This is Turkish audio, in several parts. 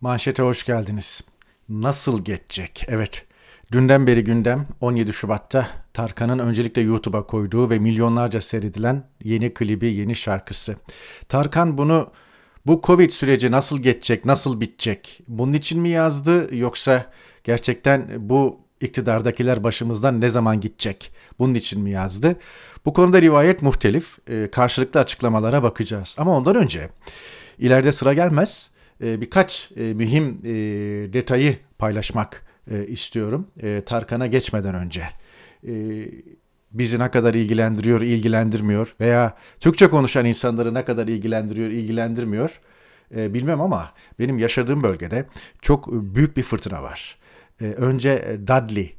Manşete hoş geldiniz. Nasıl geçecek? Evet. Dünden beri gündem 17 Şubat'ta Tarkan'ın öncelikle YouTube'a koyduğu ve milyonlarca seyredilen yeni klibi, yeni şarkısı. Tarkan bunu bu Covid süreci nasıl geçecek, nasıl bitecek? Bunun için mi yazdı yoksa gerçekten bu iktidardakiler başımızdan ne zaman gidecek? Bunun için mi yazdı? Bu konuda rivayet muhtelif. E, karşılıklı açıklamalara bakacağız. Ama ondan önce ileride sıra gelmez ee, birkaç e, mühim e, detayı paylaşmak e, istiyorum Tarkan'a geçmeden önce. E, bizi ne kadar ilgilendiriyor, ilgilendirmiyor veya Türkçe konuşan insanları ne kadar ilgilendiriyor, ilgilendirmiyor bilmem ama benim yaşadığım bölgede çok büyük bir fırtına var. önce Dudley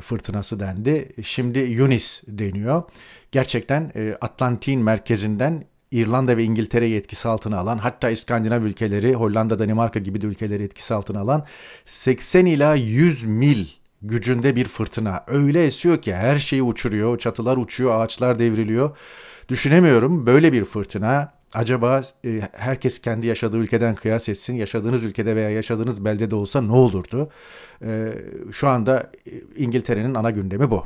fırtınası dendi, şimdi Yunis deniyor. Gerçekten e, Atlantik'in merkezinden İrlanda ve İngiltere'yi etkisi altına alan hatta İskandinav ülkeleri Hollanda, Danimarka gibi de ülkeleri etkisi altına alan 80 ila 100 mil gücünde bir fırtına. Öyle esiyor ki her şeyi uçuruyor, çatılar uçuyor, ağaçlar devriliyor. Düşünemiyorum böyle bir fırtına acaba e, herkes kendi yaşadığı ülkeden kıyas etsin. Yaşadığınız ülkede veya yaşadığınız beldede olsa ne olurdu? E, şu anda e, İngiltere'nin ana gündemi bu.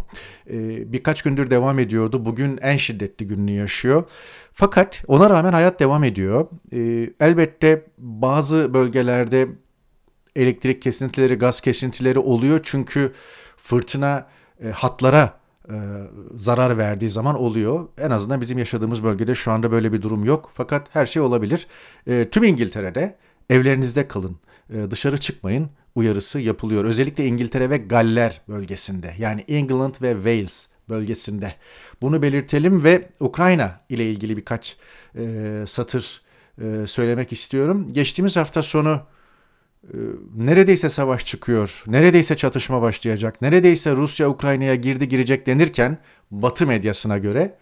E, birkaç gündür devam ediyordu. Bugün en şiddetli gününü yaşıyor. Fakat ona rağmen hayat devam ediyor. E, elbette bazı bölgelerde elektrik kesintileri, gaz kesintileri oluyor çünkü fırtına hatlara e, zarar verdiği zaman oluyor. En azından bizim yaşadığımız bölgede şu anda böyle bir durum yok. Fakat her şey olabilir. E, tüm İngiltere'de evlerinizde kalın, e, dışarı çıkmayın uyarısı yapılıyor. Özellikle İngiltere ve Galler bölgesinde yani England ve Wales bölgesinde. Bunu belirtelim ve Ukrayna ile ilgili birkaç e, satır e, söylemek istiyorum. Geçtiğimiz hafta sonu ee, neredeyse savaş çıkıyor, neredeyse çatışma başlayacak, neredeyse Rusya Ukrayna'ya girdi girecek denirken Batı medyasına göre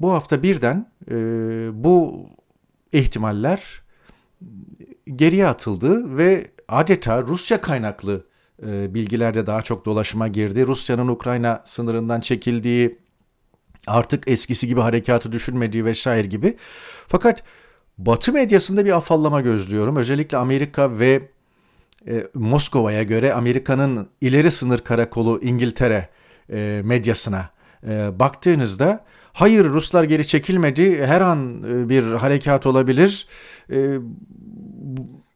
bu hafta birden e, bu ihtimaller geriye atıldı ve adeta Rusya kaynaklı e, bilgilerde daha çok dolaşıma girdi. Rusya'nın Ukrayna sınırından çekildiği, artık eskisi gibi harekatı düşünmediği vesaire gibi. Fakat Batı medyasında bir afallama gözlüyorum. Özellikle Amerika ve e, Moskova'ya göre Amerika'nın ileri sınır karakolu İngiltere e, medyasına e, baktığınızda hayır Ruslar geri çekilmedi her an e, bir harekat olabilir. E,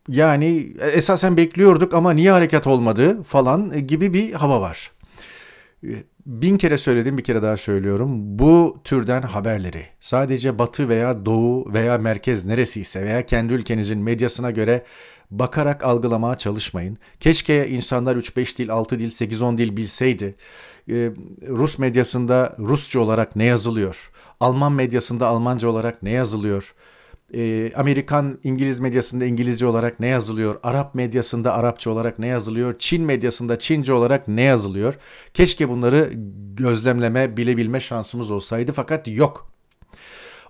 yani e, esasen bekliyorduk ama niye harekat olmadı falan e, gibi bir hava var. E, bin kere söyledim bir kere daha söylüyorum. Bu türden haberleri sadece batı veya doğu veya merkez neresi ise veya kendi ülkenizin medyasına göre bakarak algılamaya çalışmayın. Keşke insanlar 3-5 dil, 6 dil, 8-10 dil bilseydi. Ee, Rus medyasında Rusça olarak ne yazılıyor? Alman medyasında Almanca olarak ne yazılıyor? e, Amerikan İngiliz medyasında İngilizce olarak ne yazılıyor? Arap medyasında Arapça olarak ne yazılıyor? Çin medyasında Çince olarak ne yazılıyor? Keşke bunları gözlemleme, bilebilme şansımız olsaydı fakat yok.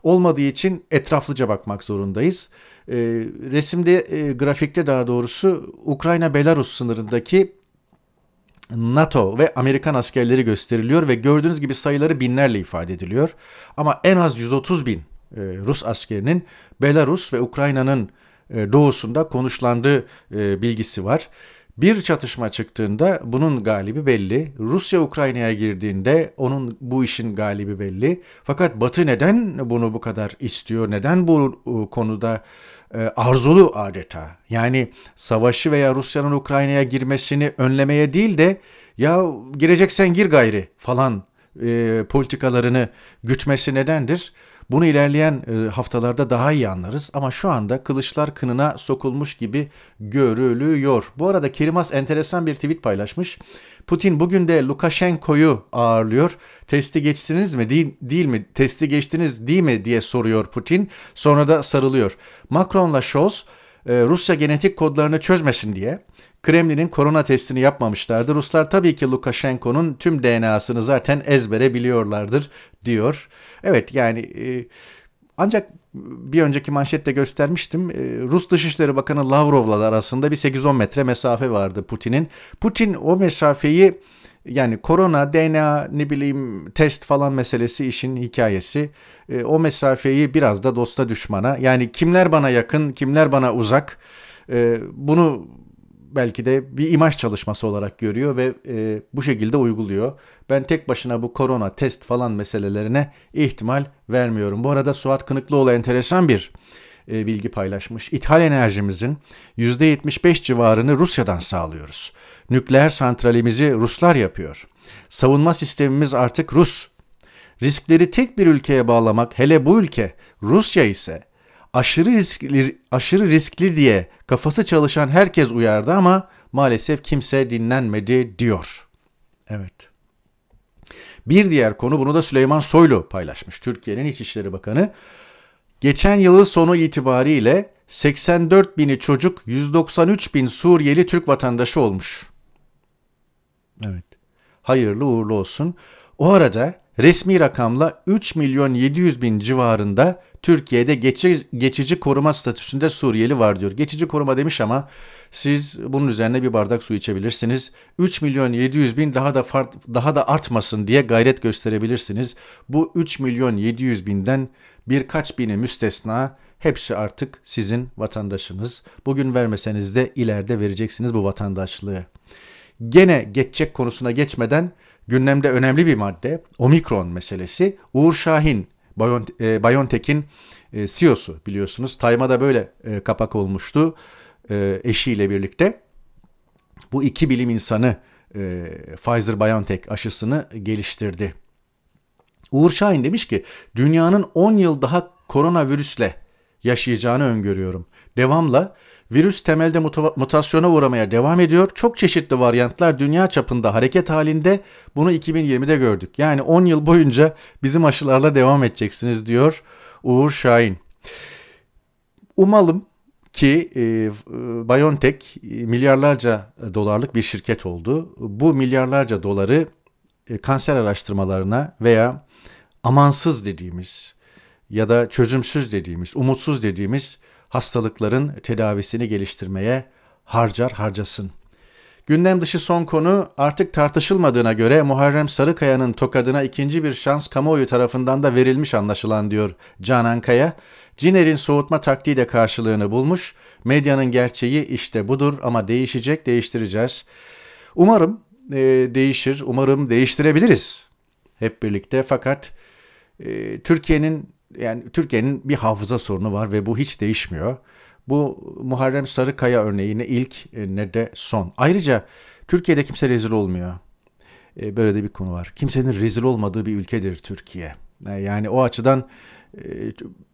Olmadığı için etraflıca bakmak zorundayız. E, resimde, e, grafikte daha doğrusu Ukrayna-Belarus sınırındaki NATO ve Amerikan askerleri gösteriliyor ve gördüğünüz gibi sayıları binlerle ifade ediliyor. Ama en az 130 bin e, Rus askerinin Belarus ve Ukrayna'nın e, doğusunda konuşlandığı e, bilgisi var. Bir çatışma çıktığında bunun galibi belli. Rusya Ukrayna'ya girdiğinde onun bu işin galibi belli. Fakat Batı neden bunu bu kadar istiyor? Neden bu konuda arzulu adeta? Yani savaşı veya Rusya'nın Ukrayna'ya girmesini önlemeye değil de ya gireceksen gir gayri falan e, politikalarını gütmesi nedendir? Bunu ilerleyen e, haftalarda daha iyi anlarız ama şu anda kılıçlar kınına sokulmuş gibi görülüyor. Bu arada Kerimas enteresan bir tweet paylaşmış. Putin bugün de Lukashenko'yu ağırlıyor. Testi geçtiniz mi değil, değil mi? Testi geçtiniz değil mi diye soruyor Putin. Sonra da sarılıyor. Macron'la Scholz e, Rusya genetik kodlarını çözmesin diye Kremlin'in korona testini yapmamışlardı. Ruslar tabii ki Lukashenko'nun tüm DNA'sını zaten ezbere biliyorlardır diyor. Evet yani e, ancak bir önceki manşette göstermiştim. E, Rus Dışişleri Bakanı Lavrov'la arasında bir 8-10 metre mesafe vardı Putin'in. Putin o mesafeyi yani korona, DNA ne bileyim test falan meselesi işin hikayesi. E, o mesafeyi biraz da dosta düşmana yani kimler bana yakın kimler bana uzak e, bunu belki de bir imaj çalışması olarak görüyor ve e, bu şekilde uyguluyor. Ben tek başına bu korona test falan meselelerine ihtimal vermiyorum. Bu arada Suat Kınıklıoğlu enteresan bir e, bilgi paylaşmış. İthal enerjimizin %75 civarını Rusya'dan sağlıyoruz. Nükleer santralimizi Ruslar yapıyor. Savunma sistemimiz artık Rus. Riskleri tek bir ülkeye bağlamak hele bu ülke Rusya ise aşırı riskli, aşırı riskli diye kafası çalışan herkes uyardı ama maalesef kimse dinlenmedi diyor. Evet. Bir diğer konu bunu da Süleyman Soylu paylaşmış. Türkiye'nin İçişleri Bakanı Geçen yılı sonu itibariyle 84 bini çocuk 193 bin Suriyeli Türk vatandaşı olmuş. Evet. Hayırlı uğurlu olsun. O arada resmi rakamla 3 milyon 700 bin civarında Türkiye'de geçi, geçici koruma statüsünde Suriyeli var diyor. Geçici koruma demiş ama siz bunun üzerine bir bardak su içebilirsiniz. 3 milyon 700 bin daha da fart, daha da artmasın diye gayret gösterebilirsiniz. Bu 3 milyon 700 binden birkaç bini müstesna hepsi artık sizin vatandaşınız. Bugün vermeseniz de ileride vereceksiniz bu vatandaşlığı. Gene geçecek konusuna geçmeden gündemde önemli bir madde omikron meselesi. Uğur Şahin e, BioNTech'in e, CEO'su biliyorsunuz. Tayma'da böyle e, kapak olmuştu eşiyle birlikte. Bu iki bilim insanı Pfizer-BioNTech aşısını geliştirdi. Uğur Şahin demiş ki dünyanın 10 yıl daha koronavirüsle yaşayacağını öngörüyorum. Devamla virüs temelde mutasyona uğramaya devam ediyor. Çok çeşitli varyantlar dünya çapında hareket halinde. Bunu 2020'de gördük. Yani 10 yıl boyunca bizim aşılarla devam edeceksiniz diyor Uğur Şahin. Umalım ki e, BioNTech e, milyarlarca dolarlık bir şirket oldu. Bu milyarlarca doları e, kanser araştırmalarına veya amansız dediğimiz ya da çözümsüz dediğimiz, umutsuz dediğimiz hastalıkların tedavisini geliştirmeye harcar harcasın. Gündem dışı son konu artık tartışılmadığına göre Muharrem Sarıkaya'nın tokadına ikinci bir şans kamuoyu tarafından da verilmiş anlaşılan diyor Canan Kaya. Ciner'in soğutma taktiği de karşılığını bulmuş. Medyanın gerçeği işte budur ama değişecek değiştireceğiz. Umarım e, değişir, umarım değiştirebiliriz hep birlikte fakat ee, Türkiye'nin yani Türkiye'nin bir hafıza sorunu var ve bu hiç değişmiyor. Bu Muharrem Sarıkaya örneğine ilk e, ne de son. Ayrıca Türkiye'de kimse rezil olmuyor. Ee, böyle de bir konu var. Kimsenin rezil olmadığı bir ülkedir Türkiye. Ee, yani o açıdan e,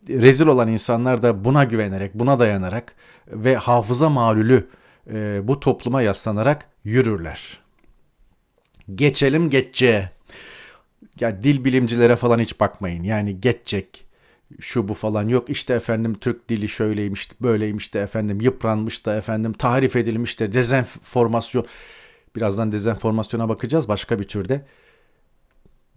rezil olan insanlar da buna güvenerek, buna dayanarak ve hafıza malülü e, bu topluma yaslanarak yürürler. Geçelim geçe ya dil bilimcilere falan hiç bakmayın. Yani geçecek şu bu falan yok İşte efendim Türk dili şöyleymiş böyleymiş de efendim yıpranmış da efendim tarif edilmiş de dezenformasyon birazdan dezenformasyona bakacağız başka bir türde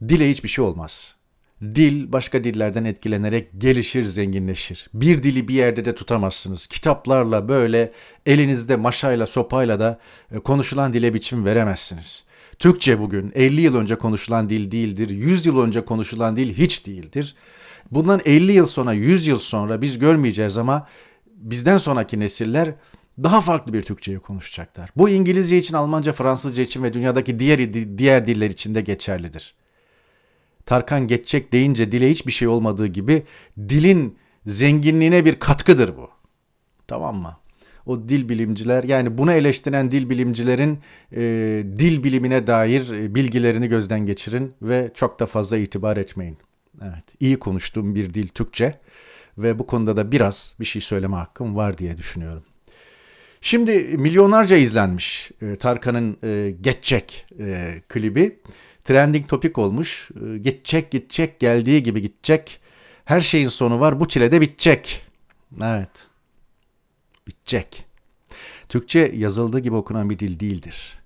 dile hiçbir şey olmaz dil başka dillerden etkilenerek gelişir zenginleşir bir dili bir yerde de tutamazsınız kitaplarla böyle elinizde maşayla sopayla da e, konuşulan dile biçim veremezsiniz Türkçe bugün 50 yıl önce konuşulan dil değildir, 100 yıl önce konuşulan dil hiç değildir. Bundan 50 yıl sonra, 100 yıl sonra biz görmeyeceğiz ama bizden sonraki nesiller daha farklı bir Türkçeyi konuşacaklar. Bu İngilizce için, Almanca, Fransızca için ve dünyadaki diğer diğer diller için de geçerlidir. Tarkan geçecek deyince dile hiçbir şey olmadığı gibi dilin zenginliğine bir katkıdır bu. Tamam mı? o dil bilimciler yani bunu eleştiren dil bilimcilerin e, dil bilimine dair e, bilgilerini gözden geçirin ve çok da fazla itibar etmeyin. Evet, iyi konuştuğum bir dil Türkçe ve bu konuda da biraz bir şey söyleme hakkım var diye düşünüyorum. Şimdi milyonlarca izlenmiş e, Tarkan'ın e, Geçecek e, klibi. Trending topik olmuş. E, gidecek gidecek geldiği gibi gidecek. Her şeyin sonu var bu çile de bitecek. Evet bitecek. Türkçe yazıldığı gibi okunan bir dil değildir.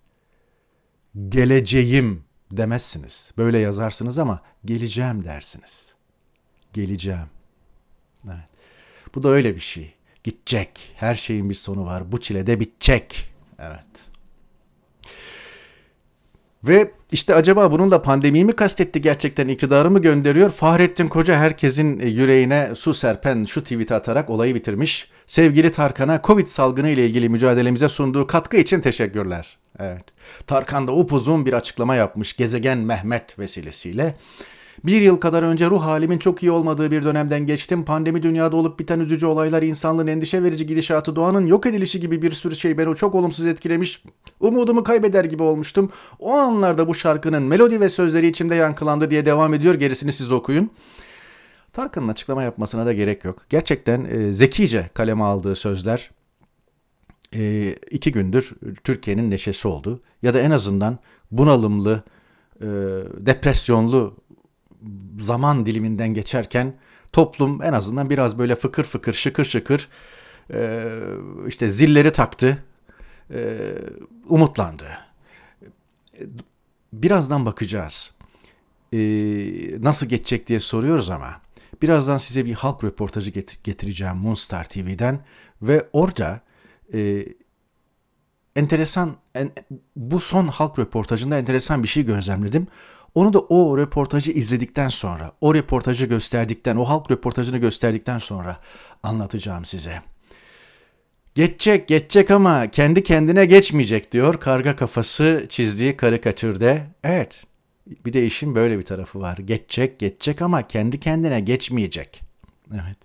Geleceğim demezsiniz. Böyle yazarsınız ama geleceğim dersiniz. Geleceğim. Evet. Bu da öyle bir şey. Gidecek. Her şeyin bir sonu var. Bu çile de bitecek. Evet. Ve işte acaba bununla pandemiyi mi kastetti gerçekten iktidarı mı gönderiyor? Fahrettin Koca herkesin e, yüreğine su serpen şu tweet'i atarak olayı bitirmiş. Sevgili Tarkan'a Covid salgını ile ilgili mücadelemize sunduğu katkı için teşekkürler. Evet. Tarkan da upuzun bir açıklama yapmış gezegen Mehmet vesilesiyle. Bir yıl kadar önce ruh halimin çok iyi olmadığı bir dönemden geçtim. Pandemi dünyada olup biten üzücü olaylar, insanlığın endişe verici gidişatı, doğanın yok edilişi gibi bir sürü şey beni çok olumsuz etkilemiş. Umudumu kaybeder gibi olmuştum. O anlarda bu şarkının melodi ve sözleri içimde yankılandı diye devam ediyor. Gerisini siz okuyun. Tarkan'ın açıklama yapmasına da gerek yok. Gerçekten e, zekice kaleme aldığı sözler e, iki gündür Türkiye'nin neşesi oldu. Ya da en azından bunalımlı, e, depresyonlu zaman diliminden geçerken toplum en azından biraz böyle fıkır fıkır şıkır şıkır e, işte zilleri taktı, e, umutlandı. Birazdan bakacağız. E, nasıl geçecek diye soruyoruz ama birazdan size bir halk röportajı getireceğim Moonstar TV'den ve orada enteresan bu son halk röportajında enteresan bir şey gözlemledim. Onu da o röportajı izledikten sonra, o röportajı gösterdikten, o halk röportajını gösterdikten sonra anlatacağım size. Geçecek, geçecek ama kendi kendine geçmeyecek diyor karga kafası çizdiği karikatürde. Evet, bir de işin böyle bir tarafı var. Geçecek, geçecek ama kendi kendine geçmeyecek. Evet.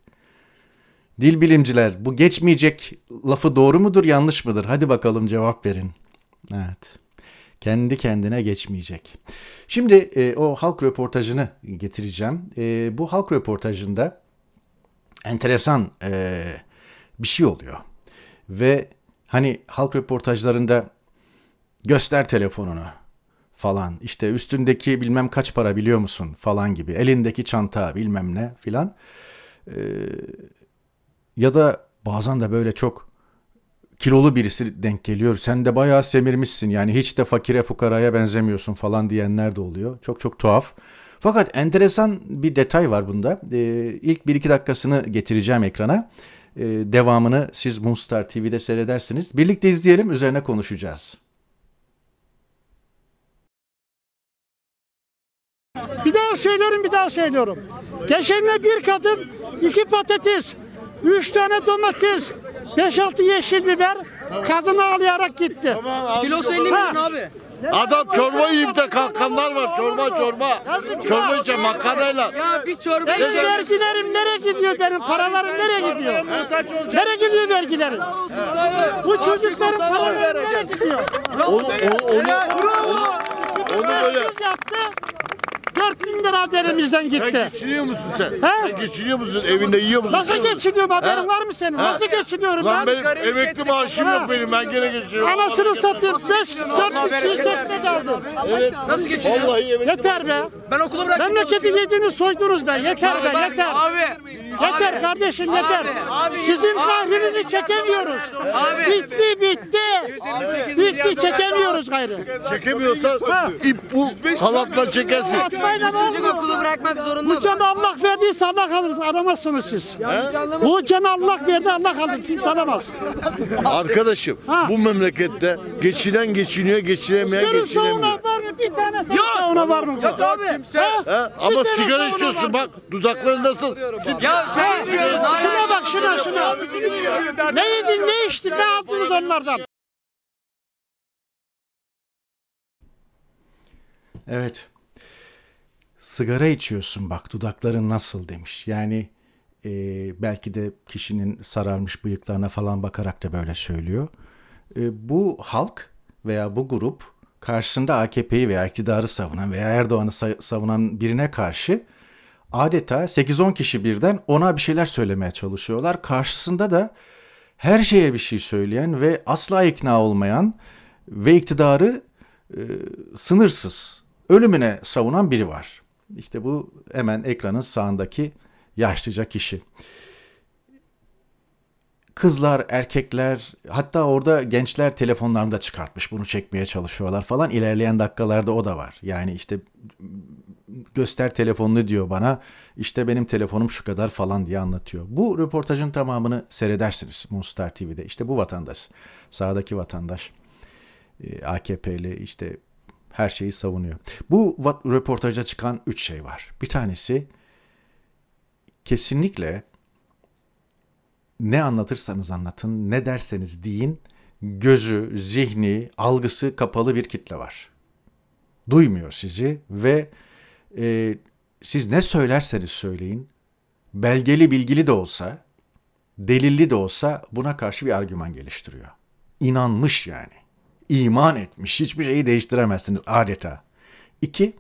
Dil bilimciler bu geçmeyecek lafı doğru mudur yanlış mıdır? Hadi bakalım cevap verin. Evet kendi kendine geçmeyecek. Şimdi e, o halk röportajını getireceğim. E, bu halk röportajında enteresan e, bir şey oluyor. Ve hani halk röportajlarında göster telefonunu falan işte üstündeki bilmem kaç para biliyor musun falan gibi elindeki çanta bilmem ne filan. E, ya da bazen de böyle çok kilolu birisi denk geliyor. Sen de bayağı semirmişsin yani hiç de fakire fukaraya benzemiyorsun falan diyenler de oluyor. Çok çok tuhaf. Fakat enteresan bir detay var bunda. Ee, ilk 1-2 dakikasını getireceğim ekrana. Ee, devamını siz Moonstar TV'de seyredersiniz. Birlikte izleyelim üzerine konuşacağız. Bir daha söylüyorum bir daha söylüyorum. Geçenle bir kadın iki patates, üç tane domates, 5-6 yeşil biber kadını ağlayarak gitti. Kilosu 50 milyon abi. Adam çorba yiyip de kalkanlar var. Çorba çorba. Çorba içe makarayla. Ya bir çorba Benim içelim. vergilerim nereye gidiyor benim? Paralarım nereye gidiyor? Muhtaç Nereye gidiyor vergilerim? Bu çocukların paraları nereye gidiyor? O, o- onu, onu, onu böyle 4000 bin lira haberimizden gitti. Sen geçiniyor musun sen? He? Sen geçiniyor musun? Evinde yiyor musun? Nasıl geçiniyorum? Haberin var mı senin? He? Nasıl geçiniyorum Lan ben? benim emekli maaşım yok benim. Ben gene geçiniyorum. Anasını satayım. 5 4000 ekmek aldım. Evet. Nasıl geçiniyorum? Vallahi emekli Yeter be. Ben okulu bıraktım. Memleketi yediniz soydunuz ben. Yeter be. Yeter. Abi. Yeter kardeşim yeter. Abi. Sizin kahrinizi çekemiyoruz. Bitti bitti. Bitti çekemiyoruz gayrı. Çekemiyorsan ip bul. Halatla çekersin parayla ne Çocuk okulu bırakmak zorunda Bu mı? canı Allah verdiyse Allah alır. Aramazsınız siz. Bu canı Allah verdi Allah alır. Kimse aramaz. Arkadaşım Ha. bu memlekette geçinen geçiniyor, geçinemeyen Senin geçinemiyor. Bir tane senin Yok. savuna var mı? Yok abi. Ha? Ama tane sigara içiyorsun bak dudakları nasıl? Ya sen izliyorsun. Şuna bak şuna şuna. Ne yedin ne içtin ne aldınız onlardan? Evet sigara içiyorsun bak dudakların nasıl demiş. Yani e, belki de kişinin sararmış bıyıklarına falan bakarak da böyle söylüyor. E, bu halk veya bu grup karşısında AKP'yi veya iktidarı savunan veya Erdoğan'ı savunan birine karşı adeta 8-10 kişi birden ona bir şeyler söylemeye çalışıyorlar. Karşısında da her şeye bir şey söyleyen ve asla ikna olmayan ve iktidarı e, sınırsız ölümüne savunan biri var. İşte bu hemen ekranın sağındaki yaşlıca kişi. Kızlar, erkekler hatta orada gençler telefonlarını da çıkartmış. Bunu çekmeye çalışıyorlar falan. İlerleyen dakikalarda o da var. Yani işte göster telefonunu diyor bana. İşte benim telefonum şu kadar falan diye anlatıyor. Bu röportajın tamamını seyredersiniz Monster TV'de. İşte bu vatandaş, sağdaki vatandaş. E, AKP'li işte her şeyi savunuyor. Bu röportaja çıkan üç şey var. Bir tanesi kesinlikle ne anlatırsanız anlatın, ne derseniz deyin, gözü, zihni, algısı kapalı bir kitle var. Duymuyor sizi ve e, siz ne söylerseniz söyleyin, belgeli bilgili de olsa, delilli de olsa buna karşı bir argüman geliştiriyor. İnanmış yani iman etmiş. Hiçbir şeyi değiştiremezsiniz adeta. İki,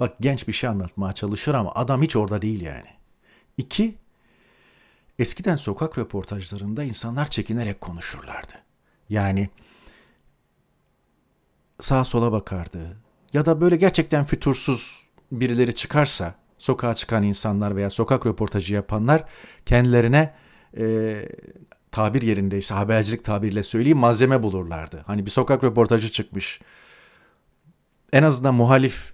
bak genç bir şey anlatmaya çalışır ama adam hiç orada değil yani. İki, eskiden sokak röportajlarında insanlar çekinerek konuşurlardı. Yani sağa sola bakardı ya da böyle gerçekten fütursuz birileri çıkarsa sokağa çıkan insanlar veya sokak röportajı yapanlar kendilerine e, tabir yerindeyse habercilik tabirle söyleyeyim malzeme bulurlardı. Hani bir sokak röportajı çıkmış. En azından muhalif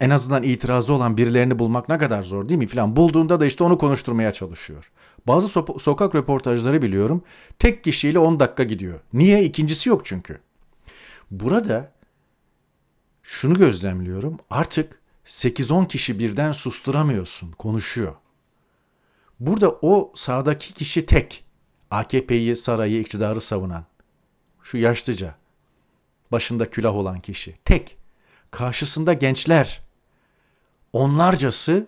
en azından itirazı olan birilerini bulmak ne kadar zor değil mi filan bulduğunda da işte onu konuşturmaya çalışıyor. Bazı so- sokak röportajları biliyorum tek kişiyle 10 dakika gidiyor. Niye? İkincisi yok çünkü. Burada şunu gözlemliyorum artık 8-10 kişi birden susturamıyorsun konuşuyor. Burada o sağdaki kişi tek. AKP'yi, sarayı, iktidarı savunan, şu yaşlıca, başında külah olan kişi, tek, karşısında gençler, onlarcası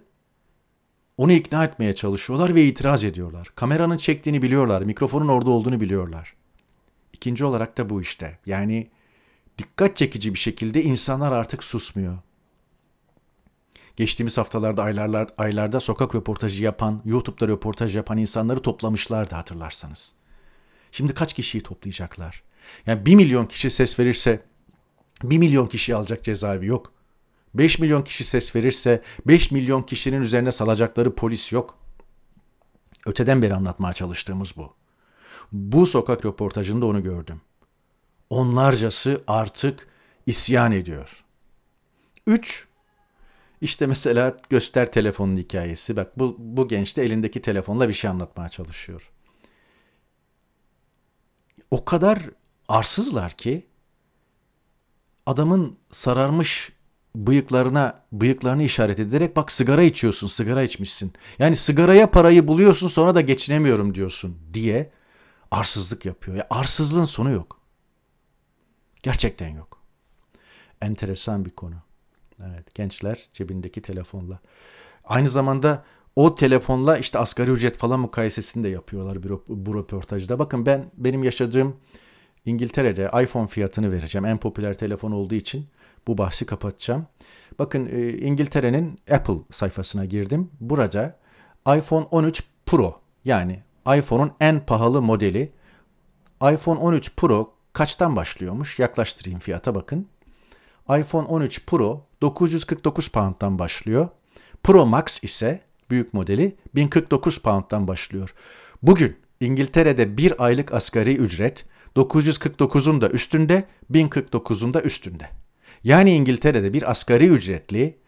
onu ikna etmeye çalışıyorlar ve itiraz ediyorlar. Kameranın çektiğini biliyorlar, mikrofonun orada olduğunu biliyorlar. İkinci olarak da bu işte. Yani dikkat çekici bir şekilde insanlar artık susmuyor geçtiğimiz haftalarda aylarlar, aylarda sokak röportajı yapan, YouTube'da röportaj yapan insanları toplamışlardı hatırlarsanız. Şimdi kaç kişiyi toplayacaklar? Yani 1 milyon kişi ses verirse 1 milyon kişi alacak cezaevi yok. 5 milyon kişi ses verirse 5 milyon kişinin üzerine salacakları polis yok. Öteden beri anlatmaya çalıştığımız bu. Bu sokak röportajında onu gördüm. Onlarcası artık isyan ediyor. 3. İşte mesela göster telefonun hikayesi. Bak bu, bu genç de elindeki telefonla bir şey anlatmaya çalışıyor. O kadar arsızlar ki adamın sararmış bıyıklarına bıyıklarını işaret ederek bak sigara içiyorsun sigara içmişsin. Yani sigaraya parayı buluyorsun sonra da geçinemiyorum diyorsun diye arsızlık yapıyor. Ya arsızlığın sonu yok. Gerçekten yok. Enteresan bir konu. Evet gençler cebindeki telefonla. Aynı zamanda o telefonla işte asgari ücret falan mukayesesini de yapıyorlar bir bu röportajda. Bakın ben benim yaşadığım İngiltere'de iPhone fiyatını vereceğim. En popüler telefon olduğu için bu bahsi kapatacağım. Bakın e, İngiltere'nin Apple sayfasına girdim. Burada iPhone 13 Pro yani iPhone'un en pahalı modeli iPhone 13 Pro kaçtan başlıyormuş? Yaklaştırayım fiyata bakın. iPhone 13 Pro 949 pound'dan başlıyor. Pro Max ise büyük modeli 1049 pound'dan başlıyor. Bugün İngiltere'de bir aylık asgari ücret 949'un da üstünde, 1049'un da üstünde. Yani İngiltere'de bir asgari ücretli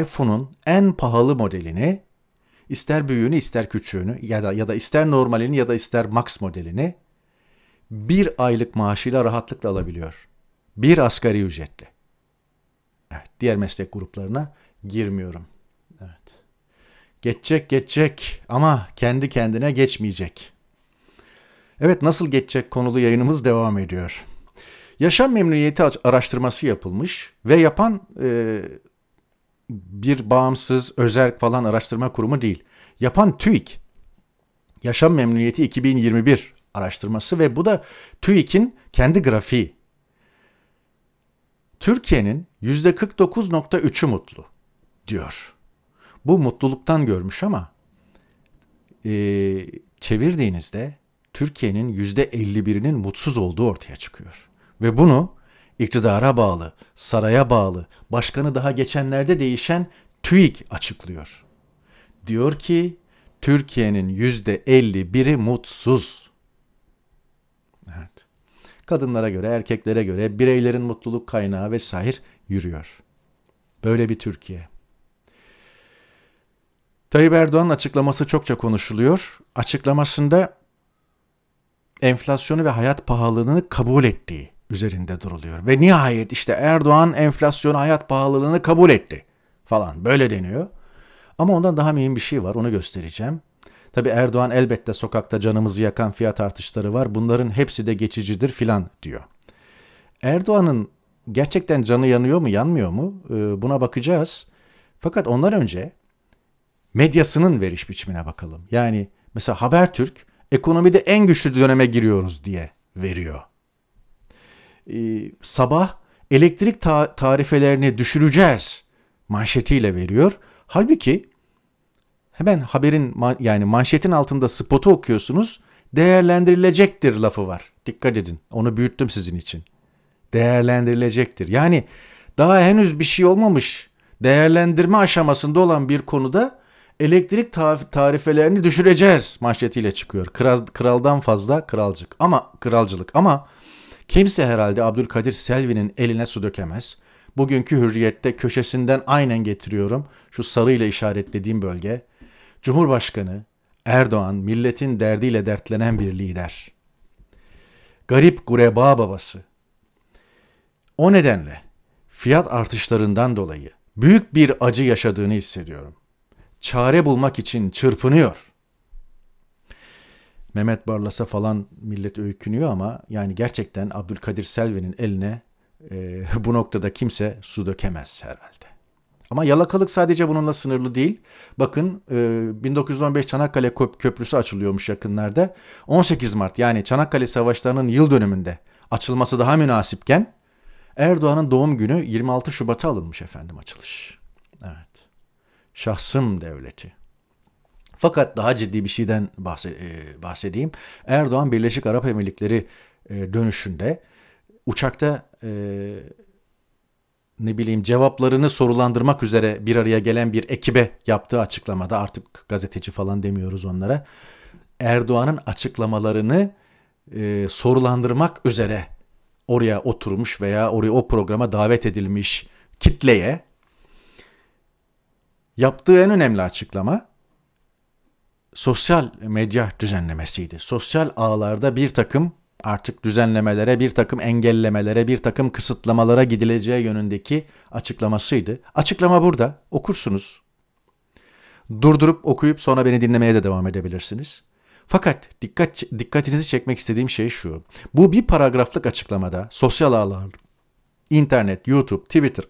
iPhone'un en pahalı modelini ister büyüğünü ister küçüğünü ya da ya da ister normalini ya da ister max modelini bir aylık maaşıyla rahatlıkla alabiliyor. Bir asgari ücretli. Diğer meslek gruplarına girmiyorum. Evet. Geçecek geçecek ama kendi kendine geçmeyecek. Evet nasıl geçecek konulu yayınımız devam ediyor. Yaşam memnuniyeti araştırması yapılmış ve yapan e, bir bağımsız, özerk falan araştırma kurumu değil. Yapan TÜİK. Yaşam Memnuniyeti 2021 araştırması ve bu da TÜİK'in kendi grafiği. Türkiye'nin %49.3'ü mutlu diyor. Bu mutluluktan görmüş ama e, çevirdiğinizde Türkiye'nin %51'inin mutsuz olduğu ortaya çıkıyor. Ve bunu iktidara bağlı, saraya bağlı, başkanı daha geçenlerde değişen TÜİK açıklıyor. Diyor ki Türkiye'nin %51'i mutsuz. Evet. Kadınlara göre, erkeklere göre, bireylerin mutluluk kaynağı vesaire yürüyor. Böyle bir Türkiye. Tayyip Erdoğan'ın açıklaması çokça konuşuluyor. Açıklamasında enflasyonu ve hayat pahalılığını kabul ettiği üzerinde duruluyor. Ve nihayet işte Erdoğan enflasyonu hayat pahalılığını kabul etti falan böyle deniyor. Ama ondan daha mühim bir şey var onu göstereceğim. Tabi Erdoğan elbette sokakta canımızı yakan fiyat artışları var bunların hepsi de geçicidir filan diyor. Erdoğan'ın gerçekten canı yanıyor mu yanmıyor mu ee, buna bakacağız. Fakat ondan önce medyasının veriş biçimine bakalım. Yani mesela Habertürk ekonomide en güçlü döneme giriyoruz diye veriyor. Ee, sabah elektrik ta- tarifelerini düşüreceğiz manşetiyle veriyor. Halbuki hemen haberin yani manşetin altında spotu okuyorsunuz. Değerlendirilecektir lafı var. Dikkat edin. Onu büyüttüm sizin için değerlendirilecektir. Yani daha henüz bir şey olmamış değerlendirme aşamasında olan bir konuda elektrik tarifelerini düşüreceğiz manşetiyle çıkıyor. Kral, kraldan fazla kralcık ama kralcılık ama kimse herhalde Abdülkadir Selvi'nin eline su dökemez. Bugünkü hürriyette köşesinden aynen getiriyorum şu sarıyla işaretlediğim bölge. Cumhurbaşkanı Erdoğan milletin derdiyle dertlenen bir lider. Garip gureba babası o nedenle fiyat artışlarından dolayı büyük bir acı yaşadığını hissediyorum. Çare bulmak için çırpınıyor. Mehmet Barlas'a falan millet öykünüyor ama yani gerçekten Abdülkadir Selvi'nin eline e, bu noktada kimse su dökemez herhalde. Ama yalakalık sadece bununla sınırlı değil. Bakın 1915 e, Çanakkale Köprüsü açılıyormuş yakınlarda. 18 Mart yani Çanakkale Savaşları'nın yıl dönümünde açılması daha münasipken Erdoğan'ın doğum günü 26 Şubat'a alınmış efendim açılış. Evet. Şahsım devleti. Fakat daha ciddi bir şeyden e, bahsedeyim. Erdoğan Birleşik Arap Emirlikleri e, dönüşünde uçakta e, ne bileyim cevaplarını sorulandırmak üzere bir araya gelen bir ekibe yaptığı açıklamada artık gazeteci falan demiyoruz onlara. Erdoğan'ın açıklamalarını e, sorulandırmak üzere oraya oturmuş veya oraya o programa davet edilmiş kitleye yaptığı en önemli açıklama sosyal medya düzenlemesiydi. Sosyal ağlarda bir takım artık düzenlemelere, bir takım engellemelere, bir takım kısıtlamalara gidileceği yönündeki açıklamasıydı. Açıklama burada. Okursunuz. Durdurup okuyup sonra beni dinlemeye de devam edebilirsiniz. Fakat dikkat dikkatinizi çekmek istediğim şey şu. Bu bir paragraflık açıklamada sosyal ağlar, internet, YouTube, Twitter,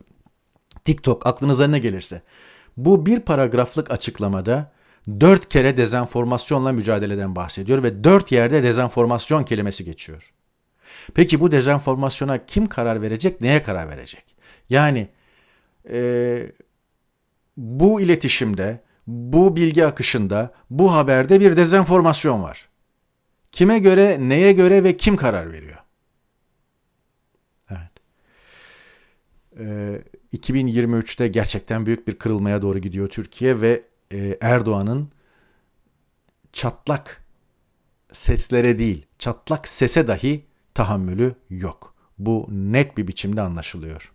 TikTok aklınıza ne gelirse. Bu bir paragraflık açıklamada dört kere dezenformasyonla mücadeleden bahsediyor ve dört yerde dezenformasyon kelimesi geçiyor. Peki bu dezenformasyona kim karar verecek, neye karar verecek? Yani e, bu iletişimde bu bilgi akışında, bu haberde bir dezenformasyon var. Kime göre, neye göre ve kim karar veriyor? Evet. Ee, 2023'te gerçekten büyük bir kırılmaya doğru gidiyor Türkiye ve e, Erdoğan'ın çatlak seslere değil, çatlak sese dahi tahammülü yok. Bu net bir biçimde anlaşılıyor.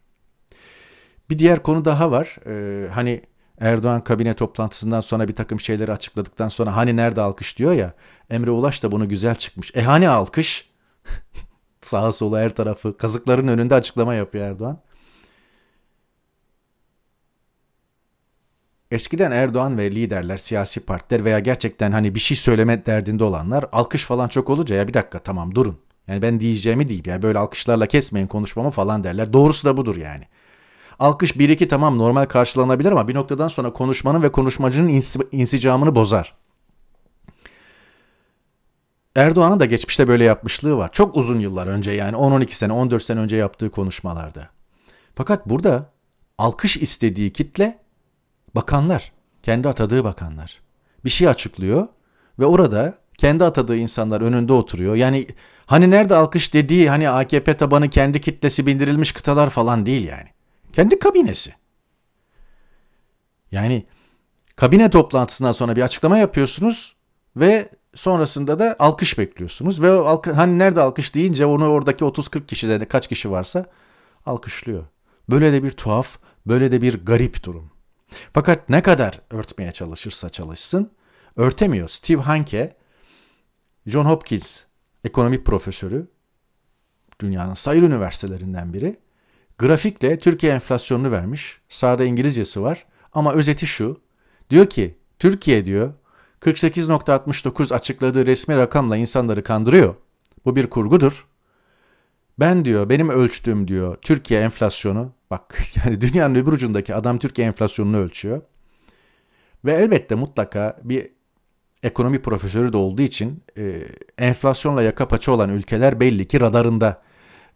Bir diğer konu daha var. Ee, hani Erdoğan kabine toplantısından sonra bir takım şeyleri açıkladıktan sonra hani nerede alkış diyor ya. Emre Ulaş da bunu güzel çıkmış. E hani alkış? Sağa sola her tarafı kazıkların önünde açıklama yapıyor Erdoğan. Eskiden Erdoğan ve liderler, siyasi partiler veya gerçekten hani bir şey söyleme derdinde olanlar alkış falan çok olunca ya bir dakika tamam durun. Yani ben diyeceğimi deyip ya böyle alkışlarla kesmeyin konuşmamı falan derler. Doğrusu da budur yani. Alkış 1-2 tamam normal karşılanabilir ama bir noktadan sonra konuşmanın ve konuşmacının ins- insicamını bozar. Erdoğan'ın da geçmişte böyle yapmışlığı var. Çok uzun yıllar önce yani 10-12 sene 14 sene önce yaptığı konuşmalarda. Fakat burada alkış istediği kitle bakanlar. Kendi atadığı bakanlar. Bir şey açıklıyor ve orada kendi atadığı insanlar önünde oturuyor. Yani hani nerede alkış dediği hani AKP tabanı kendi kitlesi bindirilmiş kıtalar falan değil yani. Kendi kabinesi. Yani kabine toplantısından sonra bir açıklama yapıyorsunuz ve sonrasında da alkış bekliyorsunuz ve alkı, hani nerede alkış deyince onu oradaki 30-40 kişide kaç kişi varsa alkışlıyor. Böyle de bir tuhaf, böyle de bir garip durum. Fakat ne kadar örtmeye çalışırsa çalışsın örtemiyor. Steve Hanke, John Hopkins ekonomik profesörü, dünyanın sayılı üniversitelerinden biri. Grafikle Türkiye enflasyonunu vermiş. Sağda İngilizcesi var. Ama özeti şu. Diyor ki Türkiye diyor 48.69 açıkladığı resmi rakamla insanları kandırıyor. Bu bir kurgudur. Ben diyor benim ölçtüğüm diyor Türkiye enflasyonu bak yani dünyanın öbür ucundaki adam Türkiye enflasyonunu ölçüyor. Ve elbette mutlaka bir ekonomi profesörü de olduğu için e, enflasyonla yaka paça olan ülkeler belli ki radarında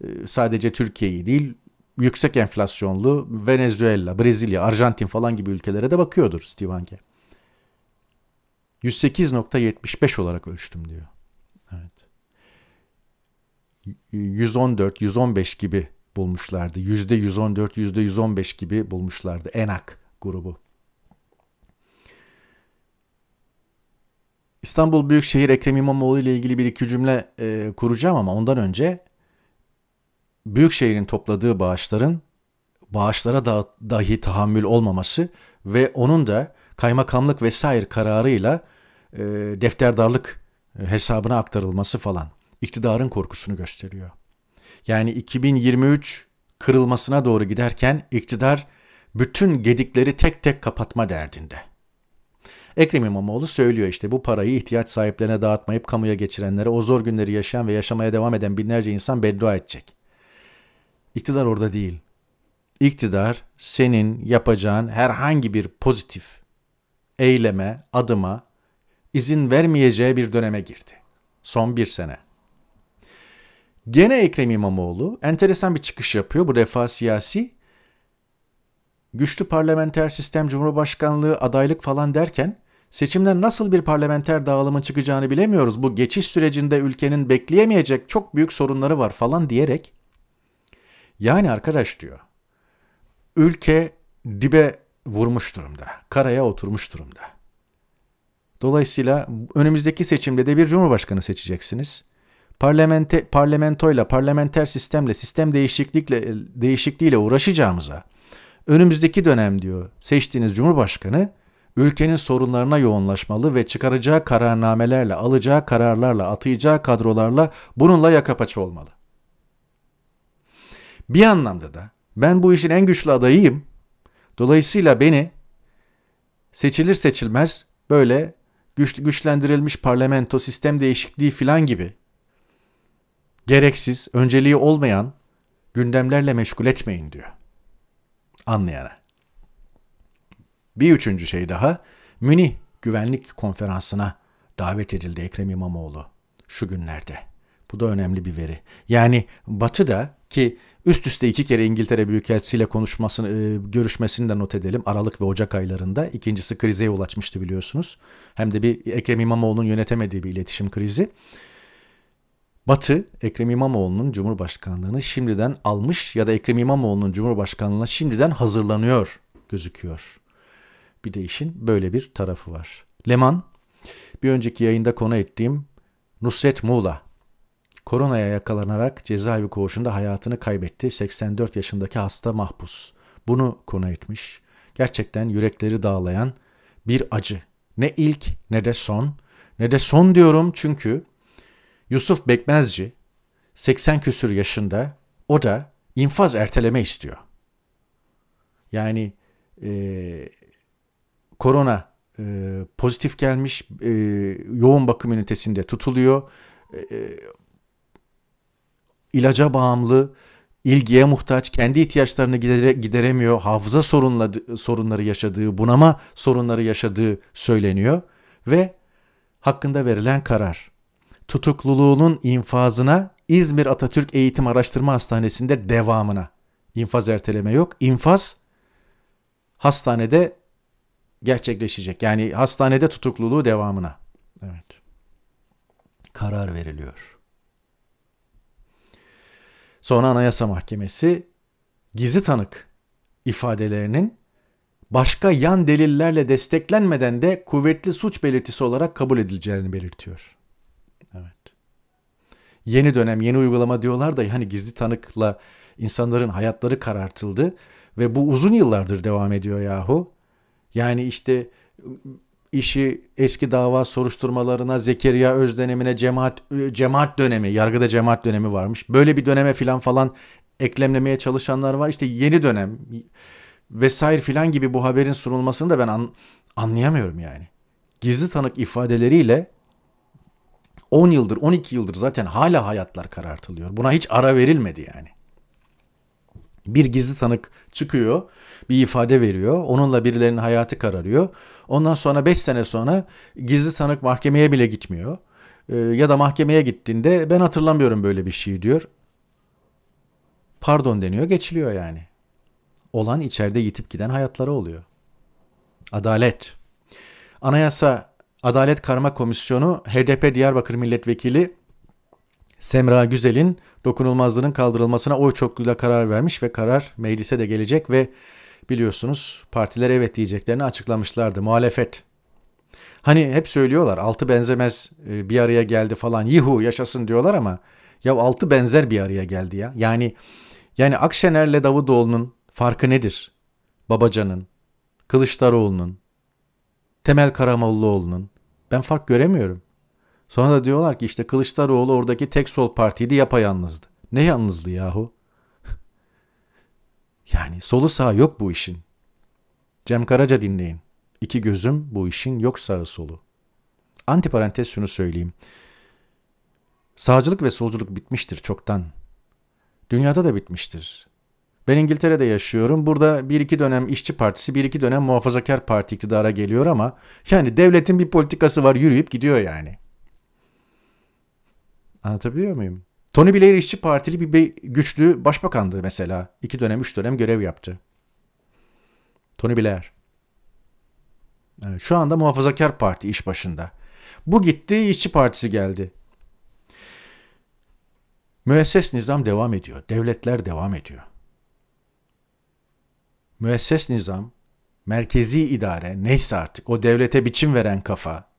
e, sadece Türkiye'yi değil yüksek enflasyonlu Venezuela, Brezilya, Arjantin falan gibi ülkelere de bakıyordur Steve Stivanke. 108.75 olarak ölçtüm diyor. Evet. 114, 115 gibi bulmuşlardı. %114, %115 gibi bulmuşlardı ENAK grubu. İstanbul Büyükşehir Ekrem İmamoğlu ile ilgili bir iki cümle e, kuracağım ama ondan önce Büyükşehir'in topladığı bağışların bağışlara da, dahi tahammül olmaması ve onun da kaymakamlık vesaire kararıyla e, defterdarlık e, hesabına aktarılması falan iktidarın korkusunu gösteriyor. Yani 2023 kırılmasına doğru giderken iktidar bütün gedikleri tek tek kapatma derdinde. Ekrem İmamoğlu söylüyor işte bu parayı ihtiyaç sahiplerine dağıtmayıp kamuya geçirenlere o zor günleri yaşayan ve yaşamaya devam eden binlerce insan beddua edecek. İktidar orada değil. İktidar senin yapacağın herhangi bir pozitif eyleme, adıma izin vermeyeceği bir döneme girdi. Son bir sene. Gene Ekrem İmamoğlu enteresan bir çıkış yapıyor. Bu defa siyasi. Güçlü parlamenter sistem, cumhurbaşkanlığı, adaylık falan derken seçimden nasıl bir parlamenter dağılımın çıkacağını bilemiyoruz. Bu geçiş sürecinde ülkenin bekleyemeyecek çok büyük sorunları var falan diyerek yani arkadaş diyor, ülke dibe vurmuş durumda, karaya oturmuş durumda. Dolayısıyla önümüzdeki seçimde de bir cumhurbaşkanı seçeceksiniz. Parlamente, parlamentoyla, parlamenter sistemle, sistem değişiklikle, değişikliğiyle uğraşacağımıza önümüzdeki dönem diyor seçtiğiniz cumhurbaşkanı ülkenin sorunlarına yoğunlaşmalı ve çıkaracağı kararnamelerle, alacağı kararlarla, atayacağı kadrolarla bununla yaka paça olmalı. Bir anlamda da ben bu işin en güçlü adayıyım. Dolayısıyla beni seçilir seçilmez böyle güç, güçlendirilmiş parlamento sistem değişikliği filan gibi gereksiz, önceliği olmayan gündemlerle meşgul etmeyin diyor. Anlayana. Bir üçüncü şey daha. Münih Güvenlik Konferansı'na davet edildi Ekrem İmamoğlu şu günlerde. Bu da önemli bir veri. Yani Batı da ki Üst üste iki kere İngiltere Büyükelçisi'yle konuşmasını, e, görüşmesini de not edelim. Aralık ve Ocak aylarında. ikincisi krize yol açmıştı biliyorsunuz. Hem de bir Ekrem İmamoğlu'nun yönetemediği bir iletişim krizi. Batı, Ekrem İmamoğlu'nun Cumhurbaşkanlığını şimdiden almış ya da Ekrem İmamoğlu'nun Cumhurbaşkanlığına şimdiden hazırlanıyor gözüküyor. Bir de işin böyle bir tarafı var. Leman, bir önceki yayında konu ettiğim Nusret Muğla Koronaya yakalanarak cezaevi koğuşunda hayatını kaybetti. 84 yaşındaki hasta mahpus. Bunu konu etmiş. Gerçekten yürekleri dağlayan bir acı. Ne ilk ne de son. Ne de son diyorum çünkü Yusuf Bekmezci 80 küsür yaşında o da infaz erteleme istiyor. Yani e, korona e, pozitif gelmiş e, yoğun bakım ünitesinde tutuluyor. E, e, ilaca bağımlı, ilgiye muhtaç, kendi ihtiyaçlarını gidere, gideremiyor, hafıza sorunla, sorunları yaşadığı, bunama sorunları yaşadığı söyleniyor ve hakkında verilen karar tutukluluğunun infazına İzmir Atatürk Eğitim Araştırma Hastanesi'nde devamına. İnfaz erteleme yok. İnfaz hastanede gerçekleşecek. Yani hastanede tutukluluğu devamına. Evet. Karar veriliyor. Sonra Anayasa Mahkemesi gizli tanık ifadelerinin başka yan delillerle desteklenmeden de kuvvetli suç belirtisi olarak kabul edileceğini belirtiyor. Evet. Yeni dönem, yeni uygulama diyorlar da hani gizli tanıkla insanların hayatları karartıldı ve bu uzun yıllardır devam ediyor yahu. Yani işte işi eski dava soruşturmalarına, Zekeriya Öz dönemine, cemaat e, cemaat dönemi, yargıda cemaat dönemi varmış. Böyle bir döneme filan falan eklemlemeye çalışanlar var. İşte yeni dönem vesaire filan gibi bu haberin sunulmasını da ben an, anlayamıyorum yani. Gizli tanık ifadeleriyle 10 yıldır, 12 yıldır zaten hala hayatlar karartılıyor. Buna hiç ara verilmedi yani. Bir gizli tanık çıkıyor, bir ifade veriyor. Onunla birilerinin hayatı kararıyor. Ondan sonra 5 sene sonra gizli tanık mahkemeye bile gitmiyor. Ee, ya da mahkemeye gittiğinde ben hatırlamıyorum böyle bir şey diyor. Pardon deniyor geçiliyor yani. Olan içeride yitip giden hayatları oluyor. Adalet. Anayasa Adalet Karma Komisyonu HDP Diyarbakır Milletvekili Semra Güzel'in dokunulmazlığının kaldırılmasına oy çokluğuyla karar vermiş ve karar meclise de gelecek ve biliyorsunuz partiler evet diyeceklerini açıklamışlardı. Muhalefet. Hani hep söylüyorlar altı benzemez e, bir araya geldi falan yihu yaşasın diyorlar ama ya altı benzer bir araya geldi ya. Yani yani Akşener'le Davutoğlu'nun farkı nedir? Babacan'ın, Kılıçdaroğlu'nun, Temel Karamollaoğlu'nun ben fark göremiyorum. Sonra da diyorlar ki işte Kılıçdaroğlu oradaki tek sol partiydi yapayalnızdı. Ne yalnızlığı yahu? Yani solu sağ yok bu işin. Cem Karaca dinleyin. İki gözüm bu işin yok sağı solu. Antiparantez şunu söyleyeyim. Sağcılık ve solculuk bitmiştir çoktan. Dünyada da bitmiştir. Ben İngiltere'de yaşıyorum. Burada bir iki dönem işçi Partisi, bir iki dönem Muhafazakar Parti iktidara geliyor ama yani devletin bir politikası var yürüyüp gidiyor yani. Anlatabiliyor muyum? Tony Blair işçi partili bir güçlü başbakandı mesela. İki dönem, üç dönem görev yaptı. Tony Blair. Evet, şu anda Muhafazakar Parti iş başında. Bu gitti, işçi Partisi geldi. Müesses nizam devam ediyor. Devletler devam ediyor. Müesses nizam, merkezi idare, neyse artık o devlete biçim veren kafa,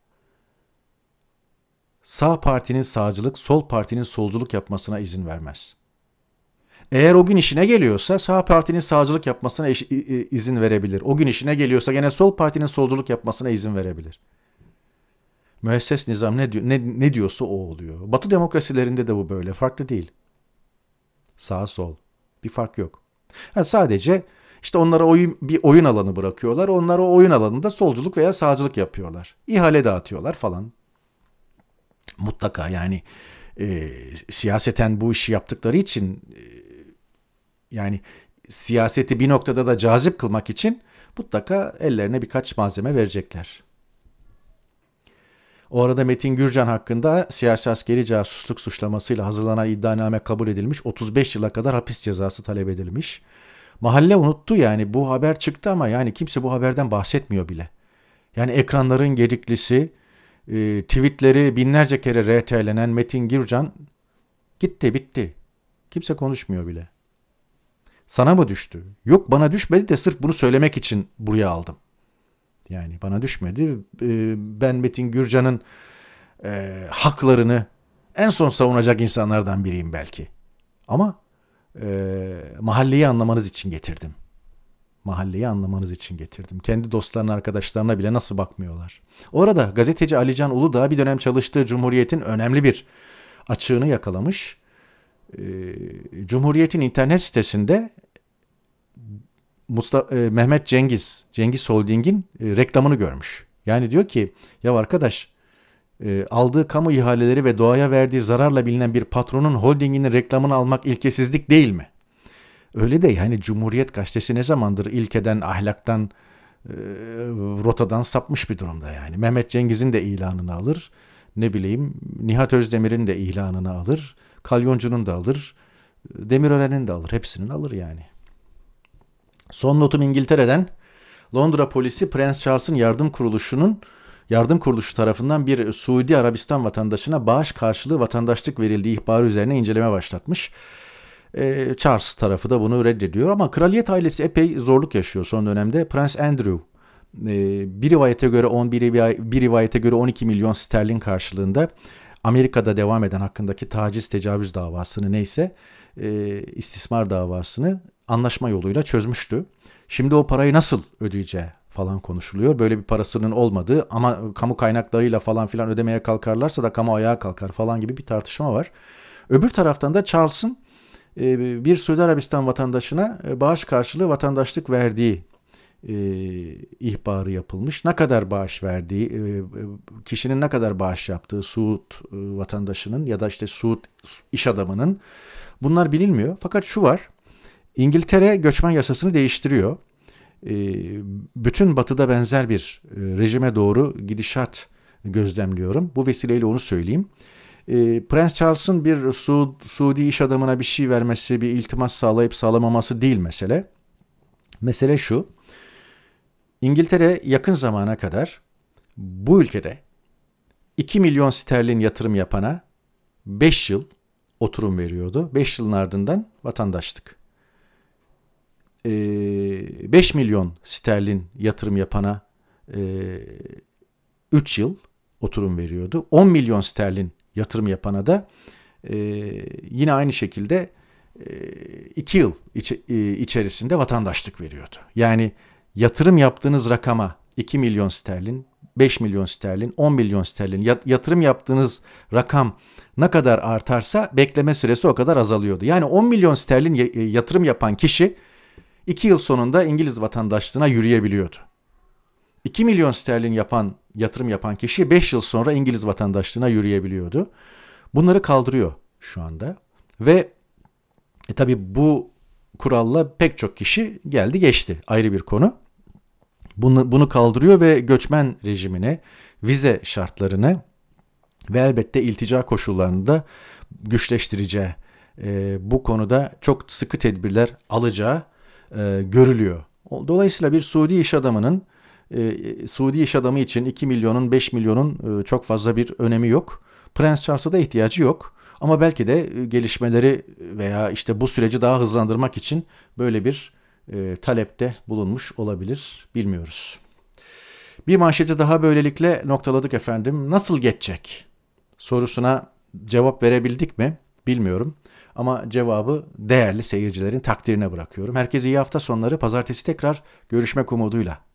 sağ partinin sağcılık, sol partinin solculuk yapmasına izin vermez. Eğer o gün işine geliyorsa sağ partinin sağcılık yapmasına izin verebilir. O gün işine geliyorsa gene sol partinin solculuk yapmasına izin verebilir. Müesses nizam ne, diyor, ne, ne diyorsa o oluyor. Batı demokrasilerinde de bu böyle. Farklı değil. Sağ sol. Bir fark yok. Yani sadece işte onlara oyun, bir oyun alanı bırakıyorlar. Onlara o oyun alanında solculuk veya sağcılık yapıyorlar. İhale dağıtıyorlar falan. Mutlaka yani e, siyaseten bu işi yaptıkları için e, yani siyaseti bir noktada da cazip kılmak için mutlaka ellerine birkaç malzeme verecekler. O arada Metin Gürcan hakkında siyasi askeri casusluk suçlamasıyla hazırlanan iddianame kabul edilmiş. 35 yıla kadar hapis cezası talep edilmiş. Mahalle unuttu yani bu haber çıktı ama yani kimse bu haberden bahsetmiyor bile. Yani ekranların gediklisi, e, tweetleri binlerce kere RT'lenen Metin Gürcan gitti bitti. Kimse konuşmuyor bile. Sana mı düştü? Yok bana düşmedi de sırf bunu söylemek için buraya aldım. Yani bana düşmedi. E, ben Metin Gürcan'ın e, haklarını en son savunacak insanlardan biriyim belki. Ama e, mahalleyi anlamanız için getirdim mahalleyi anlamanız için getirdim. Kendi dostlarına, arkadaşlarına bile nasıl bakmıyorlar. Orada gazeteci Alican Uludağ bir dönem çalıştığı Cumhuriyet'in önemli bir açığını yakalamış. Ee, Cumhuriyet'in internet sitesinde Mustafa, e, Mehmet Cengiz, Cengiz Holding'in e, reklamını görmüş. Yani diyor ki ya arkadaş e, aldığı kamu ihaleleri ve doğaya verdiği zararla bilinen bir patronun holdinginin reklamını almak ilkesizlik değil mi? Öyle de yani Cumhuriyet Gazetesi ne zamandır ilkeden, ahlaktan, e, rotadan sapmış bir durumda yani. Mehmet Cengiz'in de ilanını alır. Ne bileyim Nihat Özdemir'in de ilanını alır. Kalyoncu'nun da alır. E, Demirören'in de alır. Hepsinin alır yani. Son notum İngiltere'den. Londra polisi Prens Charles'ın yardım kuruluşunun yardım kuruluşu tarafından bir Suudi Arabistan vatandaşına bağış karşılığı vatandaşlık verildiği ihbarı üzerine inceleme başlatmış. E, Charles tarafı da bunu reddediyor ama kraliyet ailesi epey zorluk yaşıyor son dönemde. Prens Andrew e, bir rivayete göre 10 bir, bir rivayete göre 12 milyon sterlin karşılığında Amerika'da devam eden hakkındaki taciz tecavüz davasını neyse e, istismar davasını anlaşma yoluyla çözmüştü. Şimdi o parayı nasıl ödeyeceği falan konuşuluyor. Böyle bir parasının olmadığı ama kamu kaynaklarıyla falan filan ödemeye kalkarlarsa da kamu ayağa kalkar falan gibi bir tartışma var. Öbür taraftan da Charles'ın ee, bir Suudi Arabistan vatandaşına e, bağış karşılığı vatandaşlık verdiği e, ihbarı yapılmış. Ne kadar bağış verdiği, e, kişinin ne kadar bağış yaptığı Suud vatandaşının ya da işte Suud iş adamının bunlar bilinmiyor. Fakat şu var, İngiltere göçmen yasasını değiştiriyor. bütün batıda benzer bir rejime doğru gidişat gözlemliyorum. Bu vesileyle onu söyleyeyim e, Prens Charles'ın bir Suud, Suudi iş adamına bir şey vermesi, bir iltimas sağlayıp sağlamaması değil mesele. Mesele şu. İngiltere yakın zamana kadar bu ülkede 2 milyon sterlin yatırım yapana 5 yıl oturum veriyordu. 5 yılın ardından vatandaşlık. 5 ee, milyon sterlin yatırım yapana 3 e, yıl oturum veriyordu. 10 milyon sterlin yatırım yapana da e, yine aynı şekilde e, iki yıl iç, e, içerisinde vatandaşlık veriyordu. Yani yatırım yaptığınız rakama 2 milyon sterlin, 5 milyon sterlin, 10 milyon sterlin yat, yatırım yaptığınız rakam ne kadar artarsa bekleme süresi o kadar azalıyordu. Yani 10 milyon sterlin yatırım yapan kişi 2 yıl sonunda İngiliz vatandaşlığına yürüyebiliyordu. 2 milyon sterlin yapan yatırım yapan kişi 5 yıl sonra İngiliz vatandaşlığına yürüyebiliyordu. Bunları kaldırıyor şu anda ve e, tabii bu kuralla pek çok kişi geldi geçti ayrı bir konu. Bunu, bunu kaldırıyor ve göçmen rejimine, vize şartlarını ve elbette iltica koşullarını da güçleştireceği, e, bu konuda çok sıkı tedbirler alacağı e, görülüyor. Dolayısıyla bir Suudi iş adamının ee, e, Suudi iş adamı için 2 milyonun 5 milyonun e, çok fazla bir önemi yok. Prens Charles'a da ihtiyacı yok. Ama belki de e, gelişmeleri veya işte bu süreci daha hızlandırmak için böyle bir e, talepte bulunmuş olabilir. Bilmiyoruz. Bir manşeti daha böylelikle noktaladık efendim. Nasıl geçecek? Sorusuna cevap verebildik mi? Bilmiyorum. Ama cevabı değerli seyircilerin takdirine bırakıyorum. Herkese iyi hafta sonları. Pazartesi tekrar görüşmek umuduyla.